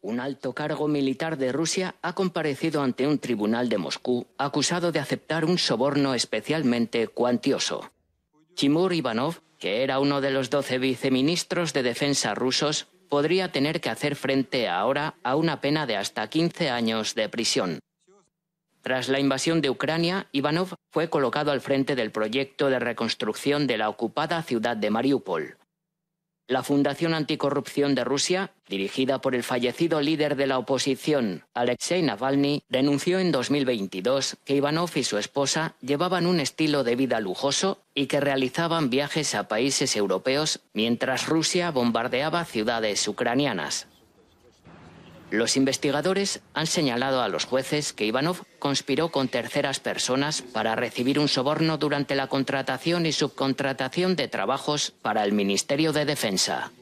Un alto cargo militar de Rusia ha comparecido ante un tribunal de Moscú acusado de aceptar un soborno especialmente cuantioso. Timur Ivanov, que era uno de los doce viceministros de defensa rusos, podría tener que hacer frente ahora a una pena de hasta 15 años de prisión. Tras la invasión de Ucrania, Ivanov fue colocado al frente del proyecto de reconstrucción de la ocupada ciudad de Mariupol. La Fundación Anticorrupción de Rusia, dirigida por el fallecido líder de la oposición, Alexei Navalny, denunció en 2022 que Ivanov y su esposa llevaban un estilo de vida lujoso y que realizaban viajes a países europeos mientras Rusia bombardeaba ciudades ucranianas. Los investigadores han señalado a los jueces que Ivanov conspiró con terceras personas para recibir un soborno durante la contratación y subcontratación de trabajos para el Ministerio de Defensa.